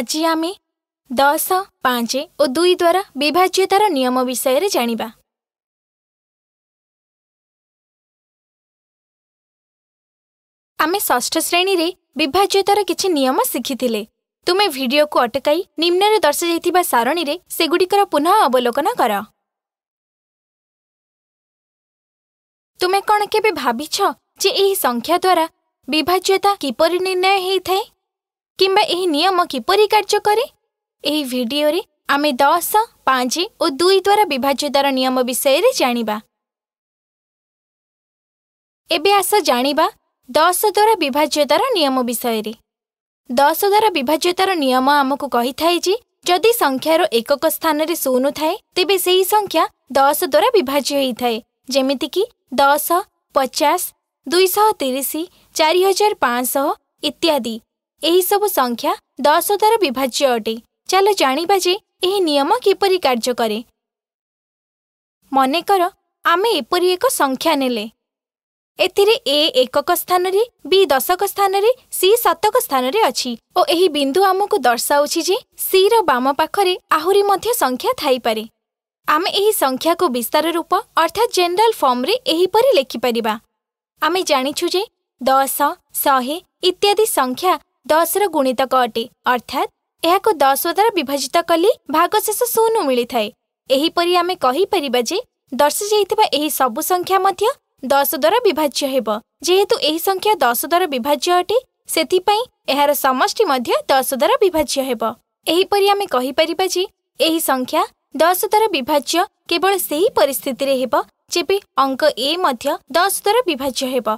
ଆଜି ଆମେ ଦଶ ପାଞ୍ଚ ଓ ଦୁଇ ଦ୍ୱାରା ବିଭାଜ୍ୟତାର ନିୟମ ବିଷୟରେ ଜାଣିବା ଆମେ ଷଷ୍ଠ ଶ୍ରେଣୀରେ ବିଭାଜ୍ୟତାର କିଛି ନିୟମ ଶିଖିଥିଲେ ତୁମେ ଭିଡିଓକୁ ଅଟକାଇ ନିମ୍ନରେ ଦର୍ଶାଯାଇଥିବା ସାରଣୀରେ ସେଗୁଡ଼ିକର ପୁନଃ ଅବଲୋକନ କର ତୁମେ କ'ଣ କେବେ ଭାବିଛ ଯେ ଏହି ସଂଖ୍ୟା ଦ୍ୱାରା ବିଭାଜ୍ୟତା କିପରି ନିର୍ଣ୍ଣୟ ହୋଇଥାଏ কিংবা এই নিয়ম কিপরি কার্য করে এই ভিডিওরে আমি দশ পাঁচ ও দুই দ্বারা বিভাজ্যতার নিয়ম বিষয়ে জাঁবা এবে আস জাঁবা দশ দ্বারা বিভাজ্যতার নিয়ম বিষয়ে দশ দ্বারা বিভাজ্যতার নিয়ম আমাকে কহিথায় যে যদি সংখ্যার একক স্থানের শূন্য থাকে তেবে সেই সংখ্যা দশ দ্বারা বিভাজ্য হয়ে থাকে যেমিতিকি দশ পচাশ দুইশ তিরিশ চারি হাজার পাঁচশ ইত্যাদি ଏହିସବୁ ସଂଖ୍ୟା ଦଶ ଦ୍ୱାରା ବିଭାଜ୍ୟ ଅଟେ ଚାଲ ଜାଣିବା ଯେ ଏହି ନିୟମ କିପରି କାର୍ଯ୍ୟ କରେ ମନେକର ଆମେ ଏପରି ଏକ ସଂଖ୍ୟା ନେଲେ ଏଥିରେ ଏ ଏକକ ସ୍ଥାନରେ ବି ଦଶକ ସ୍ଥାନରେ ସି ଶତକ ସ୍ଥାନରେ ଅଛି ଓ ଏହି ବିନ୍ଦୁ ଆମକୁ ଦର୍ଶାଉଛି ଯେ ସିର ବାମ ପାଖରେ ଆହୁରି ମଧ୍ୟ ସଂଖ୍ୟା ଥାଇପାରେ ଆମେ ଏହି ସଂଖ୍ୟାକୁ ବିସ୍ତାର ରୂପ ଅର୍ଥାତ୍ ଜେନେରାଲ୍ ଫର୍ମରେ ଏହିପରି ଲେଖିପାରିବା ଆମେ ଜାଣିଛୁ ଯେ ଦଶ ଶହେ ଇତ୍ୟାଦି ସଂଖ୍ୟା ଦଶର ଗୁଣିତକ ଅଟେ ଅର୍ଥାତ୍ ଏହାକୁ ଦଶ ଦ୍ୱାରା ବିଭାଜିତ କଲେ ଭାଗଶେଷ ଶୂନ ମିଳିଥାଏ ଏହିପରି ଆମେ କହିପାରିବା ଯେ ଦର୍ଶାଯାଇଥିବା ଏହି ସବୁ ସଂଖ୍ୟା ମଧ୍ୟ ଦଶ ଦ୍ୱାରା ବିଭାଜ୍ୟ ହେବ ଯେହେତୁ ଏହି ସଂଖ୍ୟା ଦଶ ଦ୍ୱାରା ବିଭାଜ୍ୟ ଅଟେ ସେଥିପାଇଁ ଏହାର ସମଷ୍ଟି ମଧ୍ୟ ଦଶ ଦ୍ୱାରା ବିଭାଜ୍ୟ ହେବ ଏହିପରି ଆମେ କହିପାରିବା ଯେ ଏହି ସଂଖ୍ୟା ଦଶ ଦ୍ୱାରା ବିଭାଜ୍ୟ କେବଳ ସେହି ପରିସ୍ଥିତିରେ ହେବ ଯେବେ ଅଙ୍କ ଏ ମଧ୍ୟ ଦଶ ଦ୍ୱାରା ବିଭାଜ୍ୟ ହେବ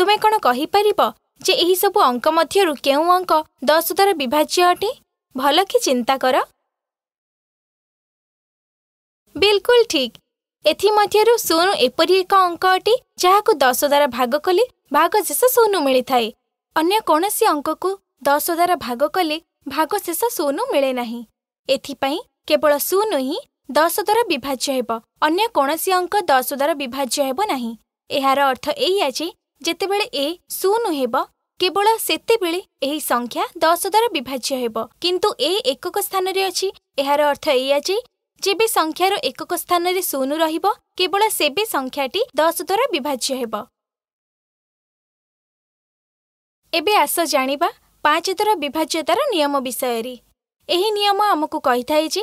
ତୁମେ କ'ଣ କହିପାରିବ ଯେ ଏହିସବୁ ଅଙ୍କ ମଧ୍ୟରୁ କେଉଁ ଅଙ୍କ ଦଶ ଦ୍ୱାରା ବିଭାଜ୍ୟ ଅଟେ ଭଲ କି ଚିନ୍ତା କର ବିଲକୁଲ ଠିକ୍ ଏଥିମଧ୍ୟରୁ ଶୂନ ଏପରି ଏକ ଅଙ୍କ ଅଟେ ଯାହାକୁ ଦଶ ଦ୍ୱାରା ଭାଗ କଲେ ଭାଗଶେଷ ଶୂନ ମିଳିଥାଏ ଅନ୍ୟ କୌଣସି ଅଙ୍କକୁ ଦଶ ଦ୍ୱାରା ଭାଗ କଲେ ଭାଗଶେଷ ଶୂନ ମିଳେ ନାହିଁ ଏଥିପାଇଁ କେବଳ ଶୂନ ହିଁ ଦଶ ଦ୍ୱାରା ବିଭାଜ୍ୟ ହେବ ଅନ୍ୟ କୌଣସି ଅଙ୍କ ଦଶ ଦ୍ୱାରା ବିଭାଜ୍ୟ ହେବ ନାହିଁ ଏହାର ଅର୍ଥ ଏଇଆ ଯେ ଯେତେବେଳେ ଏ ଶୂନ ହେବ କେବଳ ସେତେବେଳେ ଏହି ସଂଖ୍ୟା ଦଶ ଦ୍ୱାରା ବିଭାଜ୍ୟ ହେବ କିନ୍ତୁ ଏ ଏକକ ସ୍ଥାନରେ ଅଛି ଏହାର ଅର୍ଥ ଏଇଆ ଯେ ଯେବେ ସଂଖ୍ୟାର ଏକକ ସ୍ଥାନରେ ଶୂନ ରହିବ କେବଳ ସେବେ ସଂଖ୍ୟାଟି ଦଶ ଦ୍ୱାରା ବିଭାଜ୍ୟ ହେବ ଏବେ ଆସ ଜାଣିବା ପାଞ୍ଚ ଦ୍ୱାରା ବିଭାଜ୍ୟତାର ନିୟମ ବିଷୟରେ ଏହି ନିୟମ ଆମକୁ କହିଥାଏ ଯେ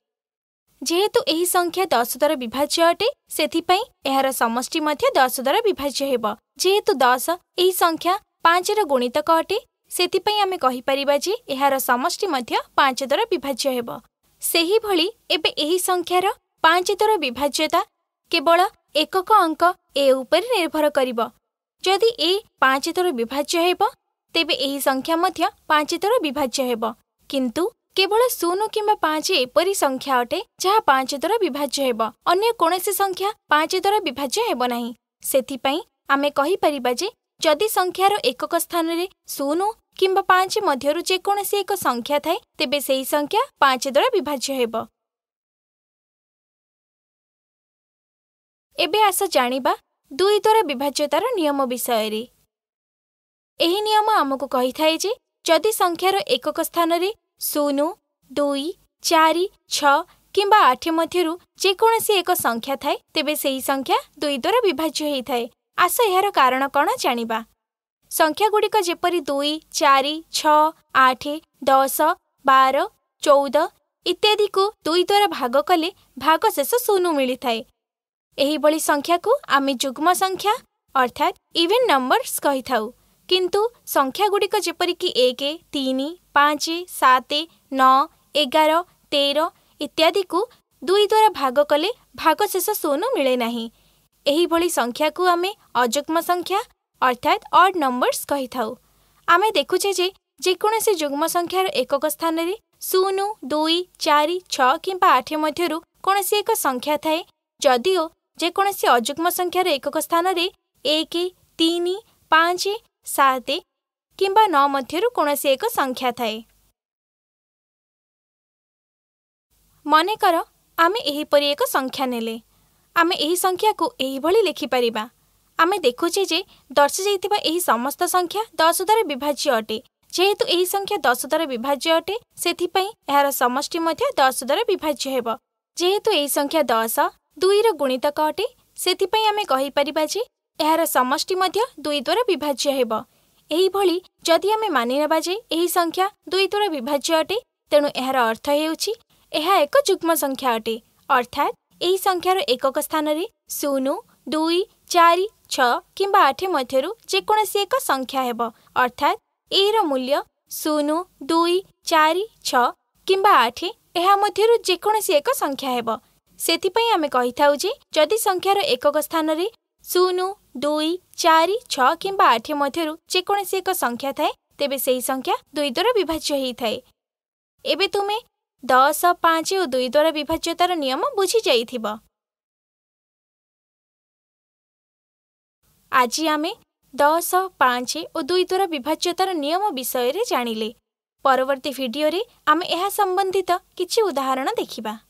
जेहेतु यह संख्या दस द्वारा विभाज्य अटे से यार समि द्वारा विभाज्य हो जेहेतु दस यह संख्या पांचर गुणितक अटे से आम कहीपरजे यार समि पांच द्वारा विभाज्य हो सही संख्यार पांच द्वारा विभाज्यता केवल एकक अंक ए उपर निर्भर करदि ए पांच द्वारा विभाज्य हो तेब संख्या पांच द्वारा विभाज्य हो किंतु କେବଳ ଶୂନ କିମ୍ବା ପାଞ୍ଚ ଏପରି ସଂଖ୍ୟା ଅଟେ ଯାହା ପାଞ୍ଚ ଦ୍ୱାରା ବିଭାଜ୍ୟ ହେବ ଅନ୍ୟ କୌଣସି ସଂଖ୍ୟା ପାଞ୍ଚ ଦ୍ୱାରା ବିଭାଜ୍ୟ ହେବ ନାହିଁ ସେଥିପାଇଁ ଆମେ କହିପାରିବା ଯେ ଯଦି ସଂଖ୍ୟାର ଏକକ ସ୍ଥାନରେ ଶୂନ କିମ୍ବା ପାଞ୍ଚ ମଧ୍ୟରୁ ଯେକୌଣସି ଏକ ସଂଖ୍ୟା ଥାଏ ତେବେ ସେହି ସଂଖ୍ୟା ପାଞ୍ଚ ଦ୍ୱାରା ବିଭାଜ୍ୟ ହେବ ଏବେ ଆସ ଜାଣିବା ଦୁଇ ଦ୍ୱାରା ବିଭାଜ୍ୟତାର ନିୟମ ବିଷୟରେ ଏହି ନିୟମ ଆମକୁ କହିଥାଏ ଯେ ଯଦି ସଂଖ୍ୟାର ଏକକ ସ୍ଥାନରେ ଶୂନ ଦୁଇ ଚାରି ଛଅ କିମ୍ବା ଆଠ ମଧ୍ୟରୁ ଯେକୌଣସି ଏକ ସଂଖ୍ୟା ଥାଏ ତେବେ ସେହି ସଂଖ୍ୟା ଦୁଇ ଦ୍ୱାରା ବିଭାଜ୍ୟ ହୋଇଥାଏ ଆସ ଏହାର କାରଣ କ'ଣ ଜାଣିବା ସଂଖ୍ୟାଗୁଡ଼ିକ ଯେପରି ଦୁଇ ଚାରି ଛଅ ଆଠ ଦଶ ବାର ଚଉଦ ଇତ୍ୟାଦିକୁ ଦୁଇ ଦ୍ୱାରା ଭାଗ କଲେ ଭାଗ ଶେଷ ଶୂନ ମିଳିଥାଏ ଏହିଭଳି ସଂଖ୍ୟାକୁ ଆମେ ଯୁଗ୍ମ ସଂଖ୍ୟା ଅର୍ଥାତ୍ ଇଭେନ୍ ନମ୍ବର୍ସ କହିଥାଉ କିନ୍ତୁ ସଂଖ୍ୟାଗୁଡ଼ିକ ଯେପରିକି ଏକ ତିନି पाँच सात नौ एगार तेर इत्यादि को दुई द्वारा भाग कले भागशेष शून्य मिले ना यही संख्या को आम अजुग्म संख्या अर्थात अड नंबर्स आम देखुचे जे जेकोसी जुग्म संख्यार एकक स्थान में शून दुई चार छ कि आठ मध्य कौन एक संख्या थाए जदिओ जेकोसी अजुग्म संख्यार एकक स्थान में एक तीन पाँच सात कनसी एक सङ्ख्या मनकर आमेरी एक संख्या नेले आमेङ्याको योभरि लेखिपार देखुछ समस्त संख्या दस दर विभाज्य अटे जे संख्या दस दावि विभाज्य अटेपष्टि दस दर संख्या दस दुई र गुणितक मध्ये समष्टि द्वारा विभाज्य ଏହିଭଳି ଯଦି ଆମେ ମାନିନେବା ଯେ ଏହି ସଂଖ୍ୟା ଦୁଇ ଦ୍ୱାରା ବିଭାଜ୍ୟ ଅଟେ ତେଣୁ ଏହାର ଅର୍ଥ ହେଉଛି ଏହା ଏକ ଯୁଗ୍ମ ସଂଖ୍ୟା ଅଟେ ଅର୍ଥାତ୍ ଏହି ସଂଖ୍ୟାର ଏକକ ସ୍ଥାନରେ ଶୂନ ଦୁଇ ଚାରି ଛଅ କିମ୍ବା ଆଠ ମଧ୍ୟରୁ ଯେକୌଣସି ଏକ ସଂଖ୍ୟା ହେବ ଅର୍ଥାତ୍ ଏଇର ମୂଲ୍ୟ ଶୂନ ଦୁଇ ଚାରି ଛଅ କିମ୍ବା ଆଠ ଏହା ମଧ୍ୟରୁ ଯେକୌଣସି ଏକ ସଂଖ୍ୟା ହେବ ସେଥିପାଇଁ ଆମେ କହିଥାଉ ଯେ ଯଦି ସଂଖ୍ୟାର ଏକକ ସ୍ଥାନରେ ଶୂନ ଦୁଇ ଚାରି ଛଅ କିମ୍ବା ଆଠ ମଧ୍ୟରୁ ଯେକୌଣସି ଏକ ସଂଖ୍ୟା ଥାଏ ତେବେ ସେହି ସଂଖ୍ୟା ଦୁଇ ଦ୍ୱାରା ବିଭାଜ୍ୟ ହୋଇଥାଏ ଏବେ ତୁମେ ଦଶ ପାଞ୍ଚ ଓ ଦୁଇ ଦ୍ୱାରା ବିଭାଜ୍ୟତାର ନିୟମ ବୁଝିଯାଇଥିବ ଆଜି ଆମେ ଦଶ ପାଞ୍ଚ ଓ ଦୁଇ ଦ୍ୱାରା ବିଭାଜ୍ୟତାର ନିୟମ ବିଷୟରେ ଜାଣିଲେ ପରବର୍ତ୍ତୀ ଭିଡ଼ିଓରେ ଆମେ ଏହା ସମ୍ବନ୍ଧିତ କିଛି ଉଦାହରଣ ଦେଖିବା